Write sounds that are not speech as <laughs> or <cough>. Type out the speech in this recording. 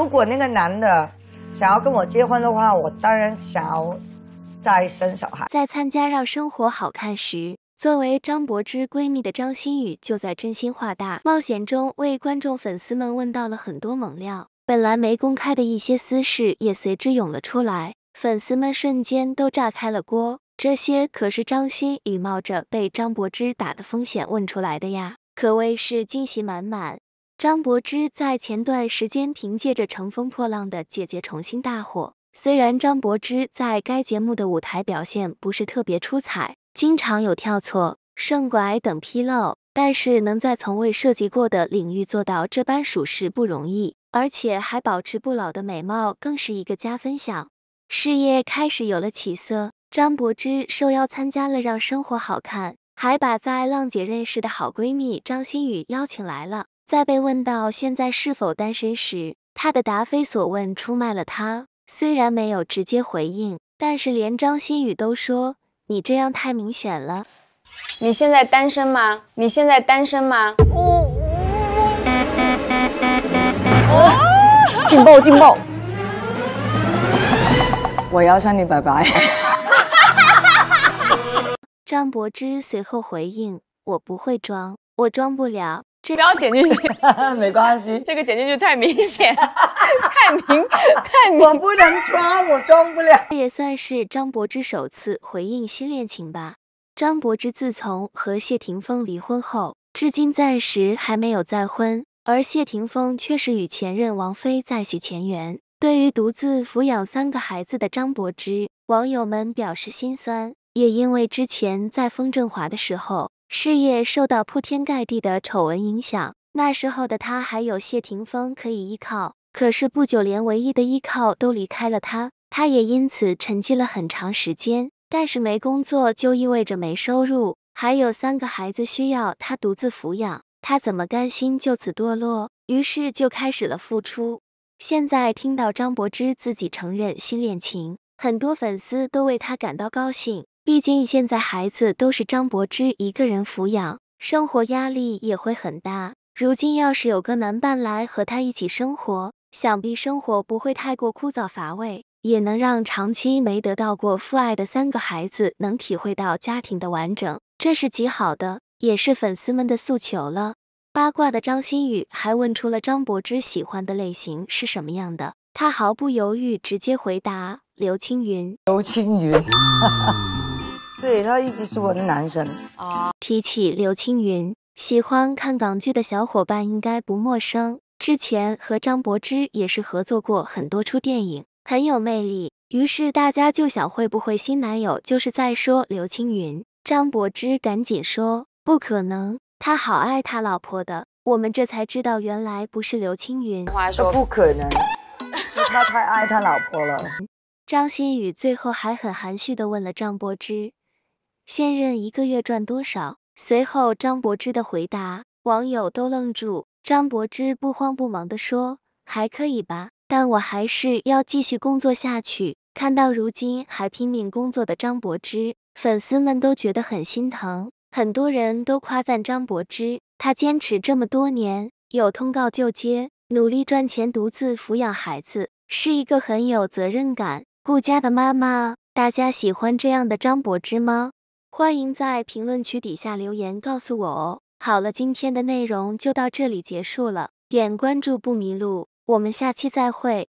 如果那个男的想要跟我结婚的话，我当然想要再生小孩。在参加《让生活好看》时，作为张柏芝闺蜜的张馨予，就在真心话大冒险中为观众粉丝们问到了很多猛料，本来没公开的一些私事也随之涌了出来，粉丝们瞬间都炸开了锅。这些可是张馨予冒着被张柏芝打的风险问出来的呀，可谓是惊喜满满。张柏芝在前段时间凭借着《乘风破浪的姐姐》重新大火。虽然张柏芝在该节目的舞台表现不是特别出彩，经常有跳错、顺拐等纰漏，但是能在从未涉及过的领域做到这般属实不容易，而且还保持不老的美貌，更是一个加分项。事业开始有了起色，张柏芝受邀参加了《让生活好看》，还把在浪姐认识的好闺蜜张馨予邀请来了。在被问到现在是否单身时，他的答非所问出卖了他。虽然没有直接回应，但是连张馨予都说：“你这样太明显了。”你现在单身吗？你现在单身吗？哦，<laughs> 劲爆劲爆！我要向你拜拜。<laughs> 张柏芝随后回应：“我不会装，我装不了。”不要剪进去，<laughs> 没关系。这个剪进去太明显，太明 <laughs> 太，我不能装，我装不了。这也算是张柏芝首次回应新恋情吧。张柏芝自从和谢霆锋离婚后，至今暂时还没有再婚，而谢霆锋确实与前任王菲再续前缘。对于独自抚养三个孩子的张柏芝，网友们表示心酸。也因为之前在风正华的时候。事业受到铺天盖地的丑闻影响，那时候的他还有谢霆锋可以依靠，可是不久连唯一的依靠都离开了他，他也因此沉寂了很长时间。但是没工作就意味着没收入，还有三个孩子需要他独自抚养，他怎么甘心就此堕落？于是就开始了复出。现在听到张柏芝自己承认新恋情，很多粉丝都为他感到高兴。毕竟现在孩子都是张柏芝一个人抚养，生活压力也会很大。如今要是有个男伴来和他一起生活，想必生活不会太过枯燥乏味，也能让长期没得到过父爱的三个孩子能体会到家庭的完整，这是极好的，也是粉丝们的诉求了。八卦的张馨予还问出了张柏芝喜欢的类型是什么样的，她毫不犹豫直接回答：刘青云。刘青云。<laughs> 对他一直是我的男神啊！提起刘青云，喜欢看港剧的小伙伴应该不陌生。之前和张柏芝也是合作过很多出电影，很有魅力。于是大家就想会不会新男友就是在说刘青云？张柏芝赶紧说不可能，他好爱他老婆的。我们这才知道原来不是刘青云。话说不可能，他太爱他老婆了。<laughs> 张馨予最后还很含蓄的问了张柏芝。现任一个月赚多少？随后张柏芝的回答，网友都愣住。张柏芝不慌不忙地说：“还可以吧，但我还是要继续工作下去。”看到如今还拼命工作的张柏芝，粉丝们都觉得很心疼。很多人都夸赞张柏芝，她坚持这么多年，有通告就接，努力赚钱，独自抚养孩子，是一个很有责任感、顾家的妈妈。大家喜欢这样的张柏芝吗？欢迎在评论区底下留言告诉我哦。好了，今天的内容就到这里结束了。点关注不迷路，我们下期再会。